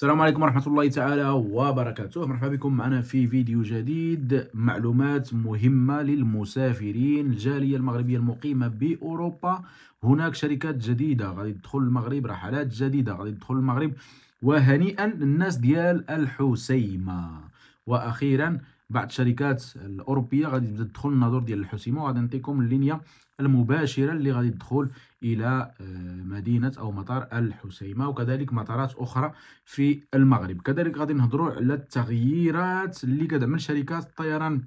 السلام عليكم ورحمة الله تعالى وبركاته مرحبا بكم معنا في فيديو جديد معلومات مهمة للمسافرين الجالية المغربية المقيمة بأوروبا هناك شركات جديدة غادي تدخل المغرب رحلات جديدة غادي تدخل المغرب وهنيئا للناس ديال الحسيمة وأخيرا بعض الشركات الاوروبيه غادي تبدا تدخل الناظور ديال الحسيمه وغادي نعطيكم اللينيه المباشره اللي غادي تدخل الى آه، مدينه او مطار الحسيمه وكذلك مطارات اخرى في المغرب كذلك غادي نهضروا على التغييرات اللي كتعمل شركات الطيران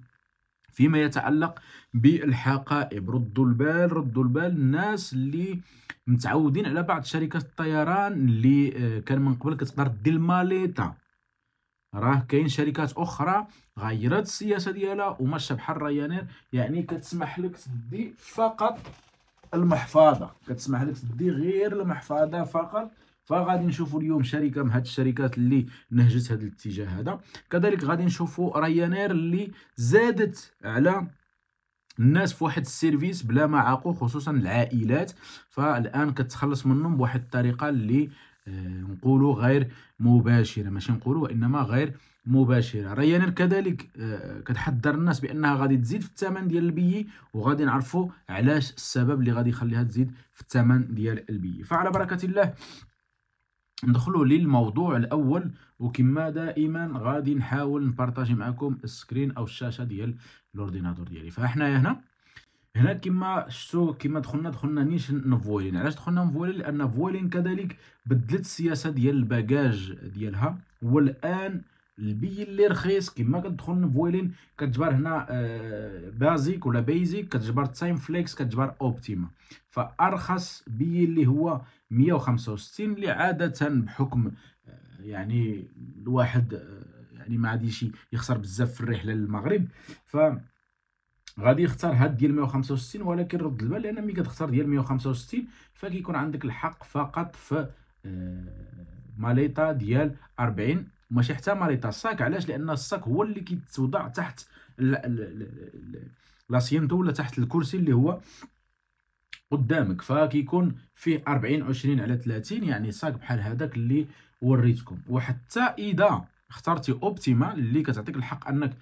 فيما يتعلق بالحقائب ردوا البال ردوا البال الناس اللي متعودين على بعض شركات الطيران اللي آه، كان من قبل كتقدر دير الماليطا راه كاين شركات اخرى غيرت السياسه ديالها وماشيه بحال ريانير يعني كتسمح لك تدي فقط المحفظه كتسمح لك تدي غير المحفظه فقط فغادي نشوفوا اليوم شركه من هاد الشركات اللي نهجت هذا الاتجاه هذا كذلك غادي نشوفوا ريانير اللي زادت على الناس في واحد السيرفيس بلا ما عاقو خصوصا العائلات فالان كتخلص منهم بواحد الطريقه اللي آه، نقولوا غير مباشره ماشي نقولوا وانما غير مباشره ريانير كذلك آه، كتحذر الناس بانها غادي تزيد في الثمن ديال البي وغادي نعرفوا علاش السبب اللي غادي يخليها تزيد في الثمن ديال البي فعلى بركه الله ندخلوا للموضوع الاول وكما دائما غادي نحاول نبارطاجي معكم السكرين او الشاشه ديال الاورديناتور ديالي فاحنا هنا هنا كيما شتو كيما دخلنا دخلنا نيش نفويلين علاش دخلنا نفويلين لان فويلين كذلك بدلت السياسه ديال الباجاج ديالها والان البي اللي رخيص كيما كتدخل نفولين كتجبر هنا آه بازيك ولا بيزيك كتجبر تايم فليكس كتجبر اوبتيما فارخص بي اللي هو 165 اللي عاده بحكم آه، يعني الواحد آه، يعني ما عاديش يخسر بزاف في الرحله للمغرب ف غادي يختار هاد ديال 165 ولكن رد البال لان ملي كتختار ديال 165 فكيكون عندك الحق فقط في آه، ماليطا ديال 40 ماشي حتى ماليطا الصاك علاش لان الصاك هو اللي كيتوضع تحت لاسينتو ولا تحت الكرسي اللي هو قدامك فكيكون فيه 40 20 على 30 يعني صاك بحال هذاك اللي وريتكم وحتى اذا اخترتي اوبتيما اللي كتعطيك الحق انك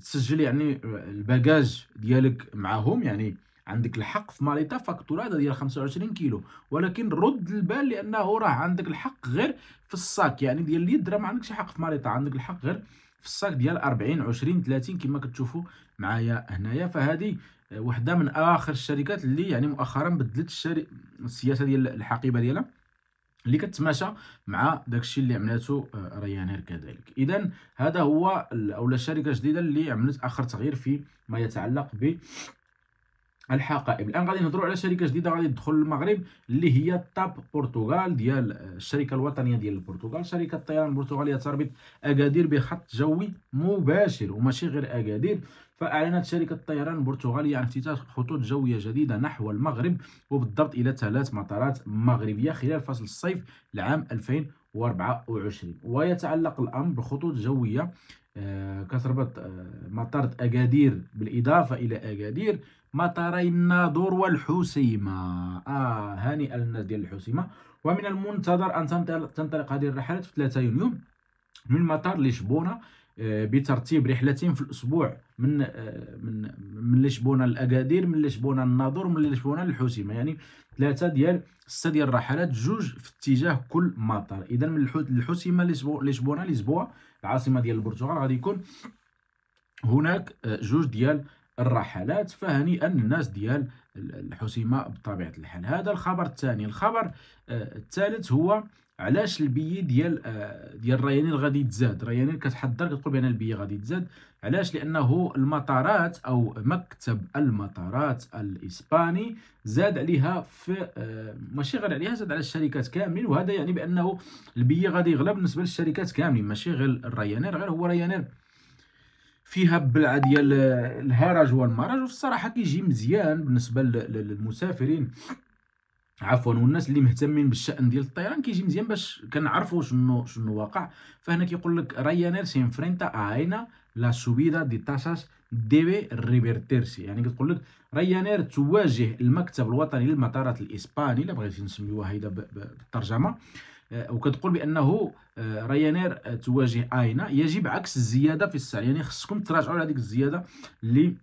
تسجل آه، يعني آه، الباجاج ديالك معاهم يعني عندك الحق في ماليتا فاكتورا ديال 25 كيلو ولكن رد البال لانه راه عندك الحق غير في الصاك يعني ديال اليد راه ما عندكش حق في ماليتا عندك الحق غير في الصاك ديال 40 20 30 كما كتشوفوا معايا هنايا فهذه آه، وحده من اخر الشركات اللي يعني مؤخرا بدلت السياسه ديال الحقيبه ديالها اللي كتماشى مع داكشي اللي عملته آه، ريانير كذلك اذا هذا هو اولا الشركه الجديده اللي عملت اخر تغيير في ما يتعلق ب الحقائب الان غادي نهضروا على شركه جديده غادي تدخل للمغرب اللي هي تاب بورتغال ديال آه، الشركه الوطنيه ديال البرتغال شركه الطيران البرتغاليه تربط اكادير بخط جوي مباشر وماشي غير اكادير فأعلنت شركة الطيران البرتغالية عن افتتاح خطوط جوية جديدة نحو المغرب وبالضبط إلى ثلاث مطارات مغربية خلال فصل الصيف لعام 2024 ويتعلق الأمر بخطوط جوية آه، كتربط آه، مطار أكادير بالإضافة إلى أكادير مطاري الناظور والحسيمة آه هاني للناس ديال الحسيمة ومن المنتظر أن تنطلق هذه الرحلات في 3 يونيو من مطار لشبونة آه، بترتيب رحلتين في الاسبوع من آه، من من لشبونه لاكادير من لشبونه للناظور من لشبونه للحوسيمه يعني ثلاثه ديال سته ديال الرحلات جوج في اتجاه كل مطار اذا من الحوسيمه لشبونه لشبوع العاصمه ديال البرتغال غادي يكون هناك آه، جوج ديال الرحلات فهنيئا الناس ديال الحسيمه بطبيعه الحال هذا الخبر الثاني الخبر آه، الثالث هو علاش البي ديال آه، ديال الريانير غادي يتزاد الريانير كتحضر كتقول بان البي غادي يتزاد علاش لانه المطارات او مكتب المطارات الاسباني زاد عليها في آه، ماشي غير عليها زاد على الشركات كاملين وهذا يعني بانه البي غادي يغلى بالنسبه للشركات كاملين ماشي غير الريانير غير هو ريانير فيها بلعه ديال الهرج والمرج والصراحة الصراحه كيجي مزيان بالنسبه للمسافرين عفوا والناس اللي مهتمين بالشان ديال الطيران كيجي مزيان باش كنعرفوا شنو شنو واقع فهنا كيقول لك رايانير سي انفرينتا اينا لا سوبيدا دي تاساس ديبي ريفيرتيرسي يعني كتقول لك رايانير تواجه المكتب الوطني للمطارات الاسباني الا بغيتي نسميوها هيدا بالترجمه آه، وكتقول بانه ريانير آه، آه، تواجه اينا يجب عكس الزياده في السعر يعني خصكم تراجعوا على هذيك الزياده اللي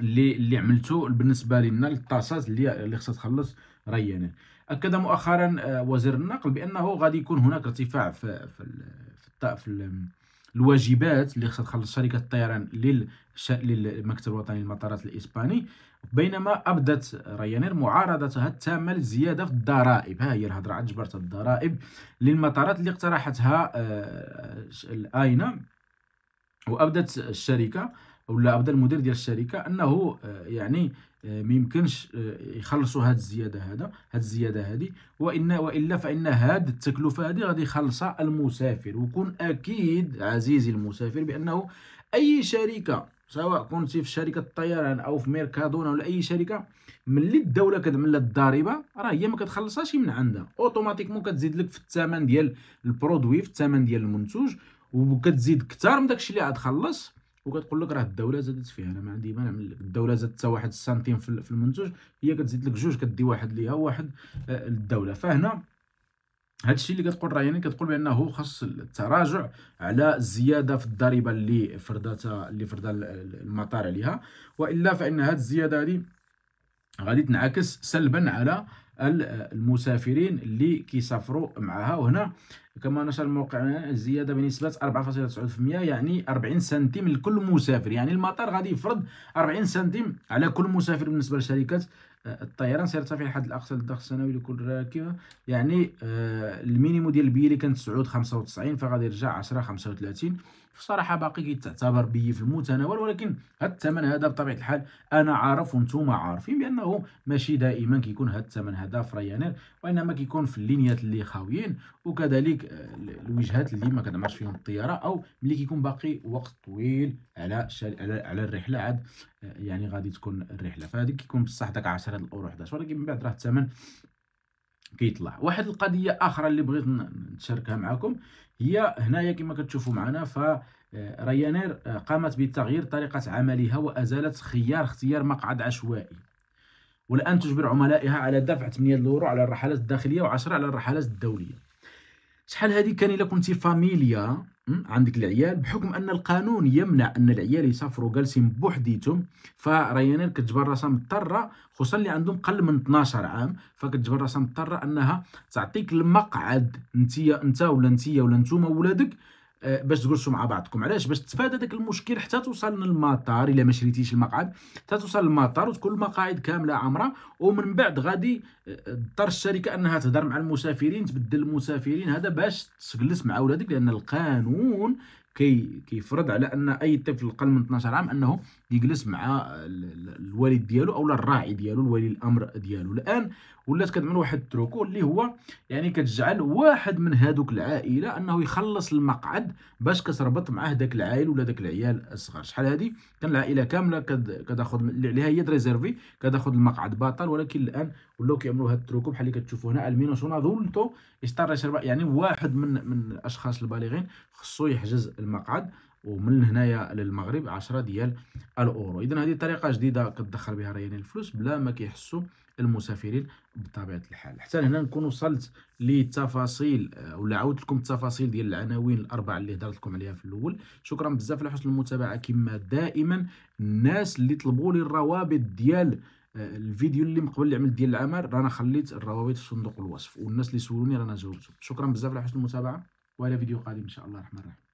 اللي اللي عملته بالنسبه لنا للطاسات اللي اللي خصها تخلص ريانير اكد مؤخرا وزير النقل بانه غادي يكون هناك ارتفاع في في في, في الواجبات اللي خصها تخلص شركه الطيران شأن المكتب الوطني للمطارات الإسباني بينما أبدت ريانير معارضتها التامة لزياده في الضرائب ها هي الهضرة عن جبرت الضرائب للمطارات اللي اقترحتها آه، الآينة وأبدت الشركة ولا أبدا المدير ديال الشركة أنه آه، يعني آه، ما يمكنش يخلصوا هاد الزياده هذا هاد الزياده هذه وان والا فان هاد التكلفه هذه غادي يخلصها المسافر وكون اكيد عزيزي المسافر بانه اي شركه سواء كنت في شركه الطيران او في ميركادونا ولا اي شركه ملي الدوله كتملى الضريبه راه هي ما كتخلصهاش من عندها اوتوماتيكمون كتزيد لك في الثمن ديال البرودوي في الثمن ديال المنتوج وكتزيد كثار من داكشي اللي عاد خلص وكتقول لك راه الدوله زادت فيها انا ما عندي ما نعمل لك الدوله زادت حتى واحد السنتيم في المنتوج هي كتزيد لك جوج كدي واحد ليها وواحد آه، للدوله فهنا هذا الشيء اللي كتقول ريانين كتقول بانه خص التراجع على الزياده في الضريبه اللي فرضتها اللي فرضها المطار عليها والا فان هذه الزياده هذه غادي تنعكس سلبا على المسافرين اللي كيسافروا معها وهنا كما نشر الموقع الزياده بنسبه 4.9% يعني 40 سنتيم لكل مسافر يعني المطار غادي يفرض 40 سنتيم على كل مسافر بالنسبه لشركه الطيران سيرتفع لحد الاقصى للضغط السنوي لكل راكبه يعني آه، المينيمو ديال البي اللي كانت 9 95 فغادي يرجع 10 35 بصراحه باقي كتعتبر بي في المتناول ولكن هاد الثمن هذا بطبيعه الحال انا عارف وانتم عارفين بانه ماشي دائما كيكون هاد الثمن هذا في ريانير وانما كيكون في اللينيات اللي خاويين وكذلك آه، الوجهات اللي ما كنعمرش فيهم الطياره او ملي كيكون باقي وقت طويل على على الرحله عاد يعني غادي تكون الرحله فهذيك كيكون بصح داك 10 الاورو 11 ولكن من بعد راه الثمن كيطلع واحد القضيه اخرى اللي بغيت نتشاركها معكم هي هنايا كما كتشوفوا معنا ف آه، ريانير آه، قامت بتغيير طريقة عملها وأزالت خيار اختيار مقعد عشوائي والآن تجبر عملائها على دفع 8 يورو على الرحلات الداخلية و10 على الرحلات الدولية شحال هذه كان إلا كنتي فاميليا عندك العيال بحكم ان القانون يمنع ان العيال يسافروا جالسين بوحديتهم فريانين كتجبر راسها مضطره خصوصا اللي عندهم قل من 12 عام فكتجبر راسها مضطره انها تعطيك المقعد انت انت ولا انت ولا نتوما ولادك آه، باش تجلسوا مع بعضكم علاش باش تتفادى داك المشكل حتى توصل للمطار الا ما شريتيش المقعد حتى توصل للمطار وتكون المقاعد كامله عامره ومن بعد غادي آه، تضطر الشركه انها تهضر مع المسافرين تبدل المسافرين هذا باش تجلس مع ولادك لان القانون كي كيفرض على ان اي طفل اقل من 12 عام انه يجلس مع الوالد ديالو اولا الراعي ديالو الولي الامر ديالو الان ولات كتعمل واحد التروكو اللي هو يعني كتجعل واحد من هذوك العائله انه يخلص المقعد باش كتربط معاه داك العائل ولا داك العيال الصغار شحال هذه كان العائله كامله كتاخذ اللي عليها هي ريزيرفي كتاخذ المقعد باطل ولكن الان ولاو كيعملوا هاد التروكو بحال اللي كتشوفوا هنا المينوسونا دولتو يعني واحد من من الاشخاص البالغين خصو يحجز المقعد ومن هنايا للمغرب 10 ديال الاورو اذا هذه طريقه جديده كتدخل بها الريان الفلوس بلا ما كيحسوا المسافرين بطبيعه الحال حتى هنا نكون وصلت لتفاصيل آه، ولا عاودت لكم التفاصيل ديال العناوين الاربعه اللي هضرت لكم عليها في الاول شكرا بزاف على حسن المتابعه كما دائما الناس اللي طلبوا لي الروابط ديال آه، الفيديو اللي من قبل اللي عملت ديال العمل رانا خليت الروابط في صندوق الوصف والناس اللي سولوني رانا جاوبتهم شكرا بزاف على حسن المتابعه والى فيديو قادم ان شاء الله الرحمن الرحيم